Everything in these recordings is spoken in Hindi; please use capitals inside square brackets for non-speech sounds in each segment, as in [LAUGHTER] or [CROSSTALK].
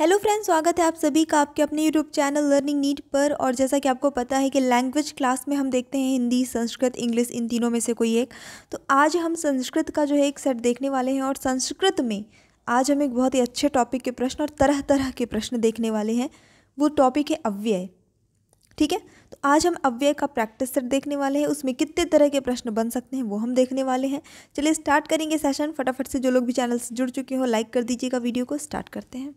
हेलो फ्रेंड्स स्वागत है आप सभी का आपके अपने यूट्यूब चैनल लर्निंग नीड पर और जैसा कि आपको पता है कि लैंग्वेज क्लास में हम देखते हैं हिंदी संस्कृत इंग्लिश इन तीनों में से कोई एक तो आज हम संस्कृत का जो है एक सेट देखने वाले हैं और संस्कृत में आज हम एक बहुत ही अच्छे टॉपिक के प्रश्न और तरह तरह के प्रश्न देखने वाले हैं वो टॉपिक है अव्यय ठीक है तो आज हम अव्यय का प्रैक्टिस सेट देखने वाले हैं उसमें कितने तरह के प्रश्न बन सकते हैं वो हम देखने वाले हैं चलिए स्टार्ट करेंगे सेशन फटाफट से जो लोग भी चैनल से जुड़ चुके हो लाइक कर दीजिएगा वीडियो को स्टार्ट करते हैं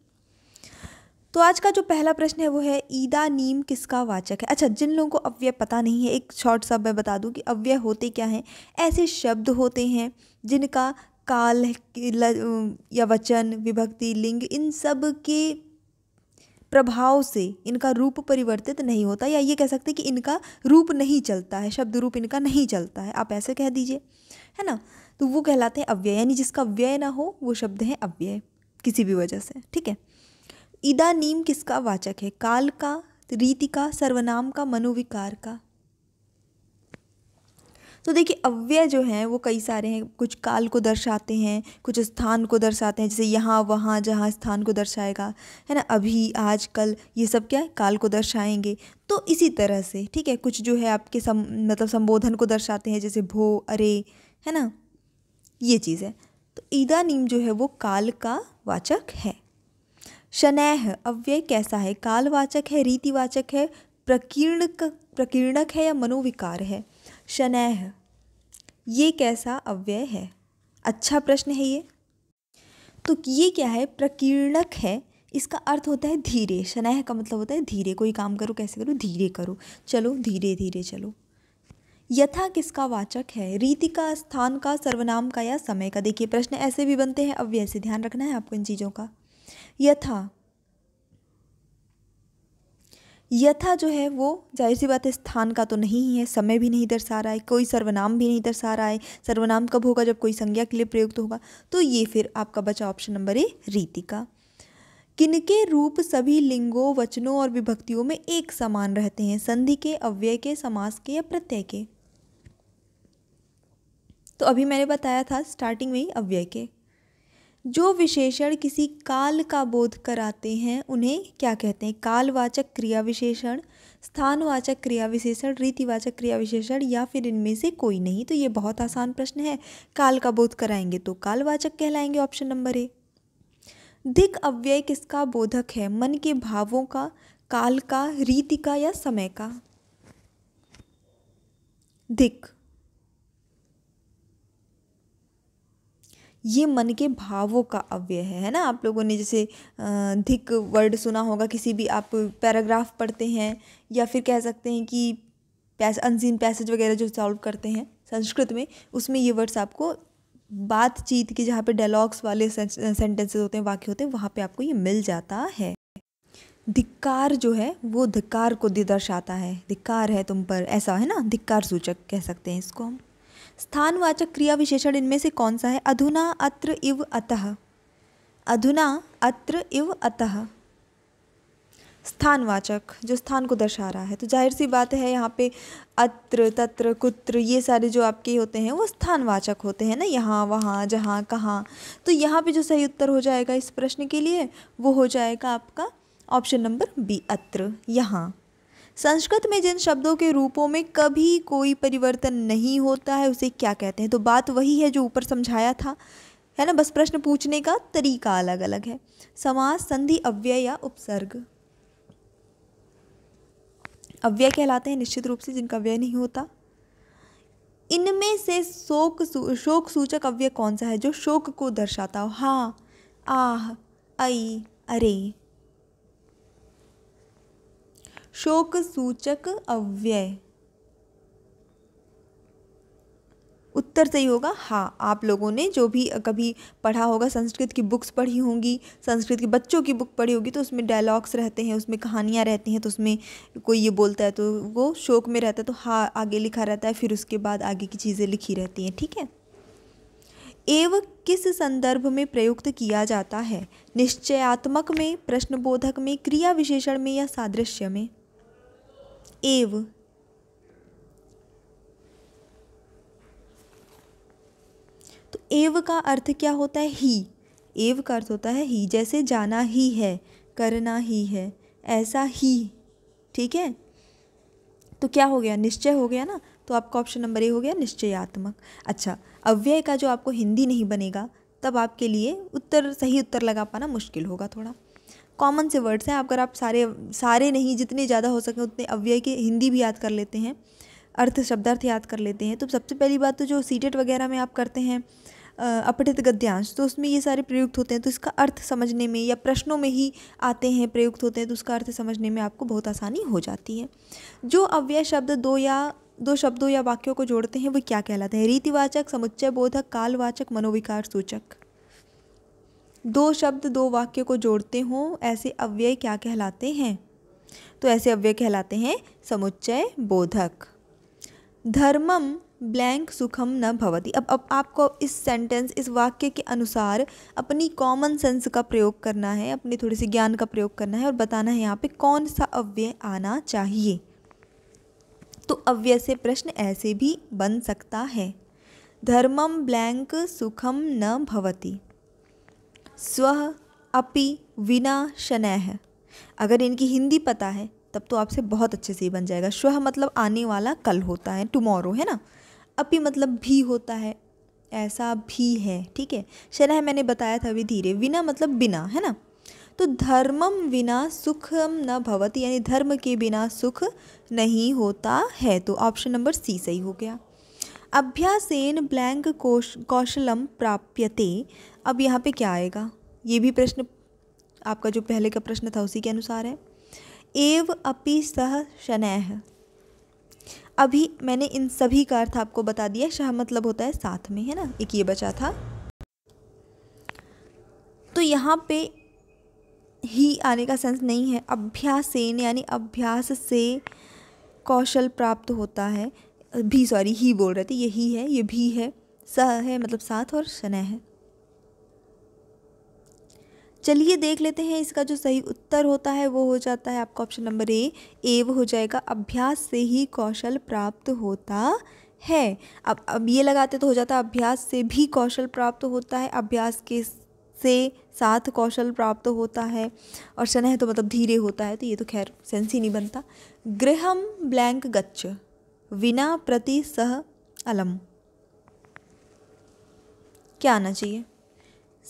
तो आज का जो पहला प्रश्न है वो है ईदा नीम किसका वाचक है अच्छा जिन लोगों को अव्यय पता नहीं है एक शॉर्ट सब मैं बता दूं कि अव्यय होते क्या हैं ऐसे शब्द होते हैं जिनका काल या वचन विभक्ति लिंग इन सब के प्रभाव से इनका रूप परिवर्तित नहीं होता या ये कह सकते कि इनका रूप नहीं चलता है शब्द रूप इनका नहीं चलता है आप ऐसे कह दीजिए है ना तो वो कहलाते हैं अव्यय यानी जिसका व्यय ना हो वो शब्द हैं अव्यय किसी भी वजह से ठीक है इदा नीम किसका वाचक है काल का रीति का सर्वनाम का मनोविकार का तो देखिए अव्यय जो हैं वो कई सारे हैं कुछ काल को दर्शाते हैं कुछ स्थान को दर्शाते हैं जैसे यहाँ वहाँ जहाँ स्थान को दर्शाएगा है ना अभी आज कल ये सब क्या है काल को दर्शाएंगे तो इसी तरह से ठीक है कुछ जो है आपके सम मतलब संबोधन को दर्शाते हैं जैसे भो अरे है ना ये चीज़ है तो ईदा नीम जो है वो काल का वाचक है शनैह अव्यय कैसा है कालवाचक है रीतिवाचक है प्रकीर्ण प्रकीर्णक है या मनोविकार है शनैह ये कैसा अव्यय है अच्छा प्रश्न है ये तो ये क्या है प्रकीर्णक है इसका अर्थ होता है धीरे शनैह का मतलब होता है धीरे कोई काम करो कैसे करो धीरे करो चलो धीरे धीरे चलो यथा किसका वाचक है रीति का स्थान का सर्वनाम का या समय का देखिए प्रश्न ऐसे भी बनते हैं अव्यय से ध्यान रखना है आपको इन चीज़ों का यथा यथा जो है वो जाहिर सी बात है स्थान का तो नहीं ही है समय भी नहीं दर्शा रहा है कोई सर्वनाम भी नहीं दर्शा रहा है सर्वनाम कब होगा जब कोई संज्ञा के लिए प्रयुक्त होगा तो ये फिर आपका बचा ऑप्शन नंबर ए रीति का किनके रूप सभी लिंगों वचनों और विभक्तियों में एक समान रहते हैं संधि के अव्यय के समास के या प्रत्यय के तो अभी मैंने बताया था स्टार्टिंग में ही अव्यय के जो विशेषण किसी काल का बोध कराते हैं उन्हें क्या कहते हैं कालवाचक क्रिया विशेषण स्थानवाचक क्रिया विशेषण रीतिवाचक क्रिया विशेषण या फिर इनमें से कोई नहीं तो ये बहुत आसान प्रश्न है काल का बोध कराएंगे तो कालवाचक कहलाएंगे ऑप्शन नंबर ए दिक अव्यय किसका बोधक है मन के भावों का काल का रीति का या समय का दिक ये मन के भावों का अव्यय है है ना आप लोगों ने जैसे धिक वर्ड सुना होगा किसी भी आप पैराग्राफ पढ़ते हैं या फिर कह सकते हैं कि पैस अनसिन पैसेज वगैरह जो सॉल्व करते हैं संस्कृत में उसमें ये वर्ड्स आपको बातचीत के जहाँ पे डायलॉग्स वाले सेंटेंसेस होते हैं वाक्य होते हैं वहाँ पे आपको ये मिल जाता है धिक्कार जो है वो धिक्कार को दर्शाता है धिक्कार है तुम पर ऐसा है ना धिक्कार सूचक कह सकते हैं इसको हम स्थानवाचक क्रिया विशेषण इनमें से कौन सा है अधुना अत्र इव अतः अधुना अत्र इव अतः स्थानवाचक जो स्थान को दर्शा रहा है तो जाहिर सी बात है यहाँ पे अत्र तत्र कुत्र ये सारे जो आपके होते हैं वो स्थानवाचक होते हैं ना यहाँ वहाँ जहाँ कहाँ तो यहाँ पे जो सही उत्तर हो जाएगा इस प्रश्न के लिए वो हो जाएगा आपका ऑप्शन नंबर बी अत्र यहाँ संस्कृत में जिन शब्दों के रूपों में कभी कोई परिवर्तन नहीं होता है उसे क्या कहते हैं तो बात वही है जो ऊपर समझाया था है ना बस प्रश्न पूछने का तरीका अलग अलग है समास संधि अव्यय या उपसर्ग अव्यय कहलाते हैं निश्चित रूप से जिनका व्यय नहीं होता इनमें से शोक शोक सूचक अव्यय कौन सा है जो शोक को दर्शाता हो हाँ आह आई अरे शोक सूचक अव्यय उत्तर सही होगा हाँ आप लोगों ने जो भी कभी पढ़ा होगा संस्कृत की बुक्स पढ़ी होंगी संस्कृत के बच्चों की बुक पढ़ी होगी तो उसमें डायलॉग्स रहते हैं उसमें कहानियाँ रहती हैं तो उसमें कोई ये बोलता है तो वो शोक में रहता है तो हाँ आगे लिखा रहता है फिर उसके बाद आगे की चीज़ें लिखी रहती हैं ठीक है एव किस संदर्भ में प्रयुक्त किया जाता है निश्चयात्मक में प्रश्नबोधक में क्रिया विशेषण में या सादृश्य में एव तो एव का अर्थ क्या होता है ही एव का अर्थ होता है ही जैसे जाना ही है करना ही है ऐसा ही ठीक है तो क्या हो गया निश्चय हो गया ना तो आपका ऑप्शन नंबर ए हो गया निश्चयात्मक अच्छा अव्यय का जो आपको हिंदी नहीं बनेगा तब आपके लिए उत्तर सही उत्तर लगा पाना मुश्किल होगा थोड़ा कॉमन से वर्ड्स हैं अगर आप सारे सारे नहीं जितने ज़्यादा हो सकें उतने अव्यय के हिंदी भी याद कर लेते हैं अर्थ शब्दार्थ याद कर लेते हैं तो सबसे पहली बात तो जो सीटेट वगैरह में आप करते हैं अपठित गद्यांश तो उसमें ये सारे प्रयुक्त होते हैं तो इसका अर्थ समझने में या प्रश्नों में ही आते हैं प्रयुक्त होते हैं तो उसका अर्थ समझने में आपको बहुत आसानी हो जाती है जो अव्यय शब्द दो या दो शब्दों या वाक्यों को जोड़ते हैं वो क्या कहलाते हैं रीतिवाचक समुच्चय बोधक कालवाचक मनोविकार सूचक दो शब्द दो वाक्य को जोड़ते हों ऐसे अव्यय क्या कहलाते हैं तो ऐसे अव्यय कहलाते हैं समुच्चय बोधक धर्मम ब्लैंक सुखम न भवती अब अब आपको इस सेंटेंस इस वाक्य के अनुसार अपनी कॉमन सेंस का प्रयोग करना है अपने थोड़े से ज्ञान का प्रयोग करना है और बताना है यहाँ पे कौन सा अव्यय आना चाहिए तो अव्यय से प्रश्न ऐसे भी बन सकता है धर्मम ब्लैंक सुखम न भवती स्व अपि विना शनय है अगर इनकी हिंदी पता है तब तो आपसे बहुत अच्छे से ही बन जाएगा श्व मतलब आने वाला कल होता है टुमोरो है ना अपि मतलब भी होता है ऐसा भी है ठीक है शनह मैंने बताया था अभी धीरे विना मतलब बिना है ना तो धर्मम बिना सुखम न भवती यानी धर्म के बिना सुख नहीं होता है तो ऑप्शन नंबर सी सही हो गया अभ्यासेन ब्लैंक कोश कौशलम प्राप्यते अब यहाँ पे क्या आएगा ये भी प्रश्न आपका जो पहले का प्रश्न था उसी के अनुसार है एव अपि सह शनैह अभी मैंने इन सभी का अर्थ आपको बता दिया शह मतलब होता है साथ में है ना एक ये बचा था तो यहाँ पे ही आने का सेंस नहीं है अभ्यासेन यानी अभ्यास से कौशल प्राप्त होता है भी सॉरी ही बोल रहे थे ये ही है ये भी है स है मतलब साथ और शनै है चलिए देख लेते हैं इसका जो सही उत्तर होता है वो हो जाता है आपका ऑप्शन नंबर ए एव हो जाएगा अभ्यास से ही कौशल प्राप्त होता है अब अब ये लगाते तो हो जाता है अभ्यास से भी कौशल प्राप्त होता है अभ्यास के से साथ कौशल प्राप्त होता है और शनह तो मतलब धीरे होता है तो ये तो खैर सेंस ही नहीं बनता गृहम ब्लैंक गच्छ विना प्रति सह अलम क्या आना चाहिए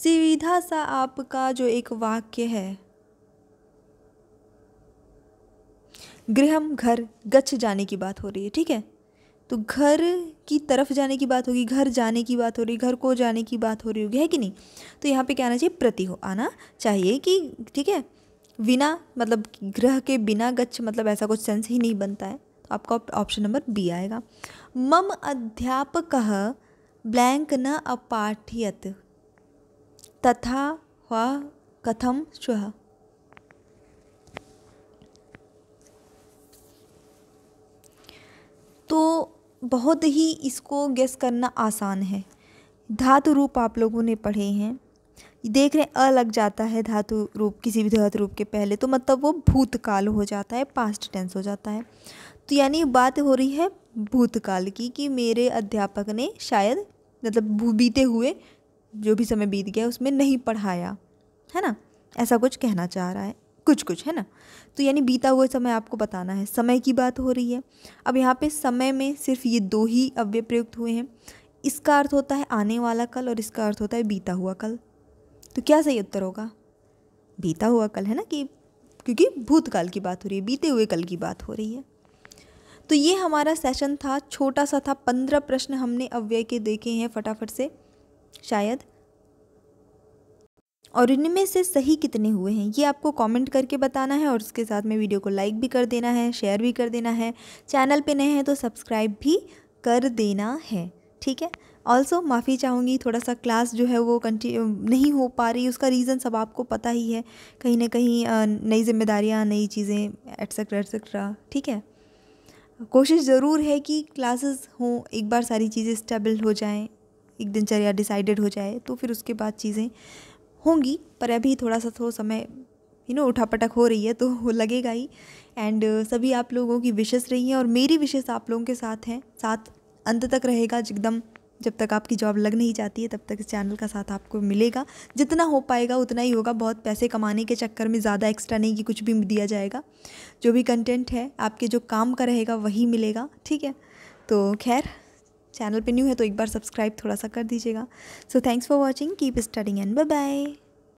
सीधा सा आपका जो एक वाक्य है गृहम घर गच्छ जाने की बात हो रही है ठीक है तो घर की तरफ जाने की बात होगी घर जाने की बात हो रही घर को जाने की बात हो रही होगी है कि नहीं तो यहाँ पे क्या आना चाहिए प्रति हो आना चाहिए कि ठीक है बिना मतलब ग्रह के बिना गच्छ मतलब ऐसा कुछ सेंस ही नहीं बनता है तो आपका ऑप्शन नंबर बी आएगा मम अध्यापक ब्लैंक न अपाठियत तथा व कथम श्व तो बहुत ही इसको गेस करना आसान है धातु रूप आप लोगों ने पढ़े हैं देख रहे हैं अ लग जाता है धातु रूप किसी भी धातु रूप के पहले तो मतलब वो भूतकाल हो जाता है पास्ट टेंस हो जाता है तो यानी बात हो रही है भूतकाल की कि मेरे अध्यापक ने शायद मतलब बीते हुए जो भी समय बीत गया उसमें नहीं पढ़ाया है ना ऐसा कुछ कहना चाह रहा है कुछ कुछ है ना तो यानी बीता हुआ समय आपको बताना है समय की बात हो रही है अब यहाँ पे समय में सिर्फ ये दो ही अव्यय प्रयुक्त हुए हैं इसका अर्थ होता है आने वाला कल और इसका अर्थ होता है बीता हुआ कल तो क्या सही उत्तर होगा बीता हुआ कल है ना कि क्योंकि भूतकाल की बात हो रही है बीते हुए कल की बात हो रही है तो ये हमारा सेशन था छोटा सा था पंद्रह प्रश्न हमने अव्यय के देखे हैं फटाफट से शायद और इनमें से सही कितने हुए हैं ये आपको कमेंट करके बताना है और उसके साथ में वीडियो को लाइक भी कर देना है शेयर भी कर देना है चैनल पे नए हैं तो सब्सक्राइब भी कर देना है ठीक है ऑल्सो माफ़ी चाहूँगी थोड़ा सा क्लास जो है वो कंटिन्यू नहीं हो पा रही उसका रीज़न सब आपको पता ही है कहीं ना कहीं नई जिम्मेदारियाँ नई चीज़ें एट्सट्रा एट्सेट्रा ठीक है कोशिश ज़रूर है कि क्लासेस हों एक बार सारी चीज़ें स्टेबल हो जाएं एक दिनचर्या डिसाइडेड हो जाए तो फिर उसके बाद चीज़ें होंगी पर अभी थोड़ा सा थोड़ा तो समय यू नो उठा पटक हो रही है तो वो [LAUGHS] लगेगा ही एंड सभी आप लोगों की विशेष रही हैं और मेरी विशेष आप लोगों के साथ हैं साथ अंत तक रहेगा एकदम जब तक आपकी जॉब लग नहीं जाती है तब तक इस चैनल का साथ आपको मिलेगा जितना हो पाएगा उतना ही होगा बहुत पैसे कमाने के चक्कर में ज़्यादा एक्स्ट्रा नहीं कि कुछ भी दिया जाएगा जो भी कंटेंट है आपके जो काम का रहेगा वही मिलेगा ठीक है तो खैर चैनल पे न्यू है तो एक बार सब्सक्राइब थोड़ा सा कर दीजिएगा so thanks for watching keep studying and bye bye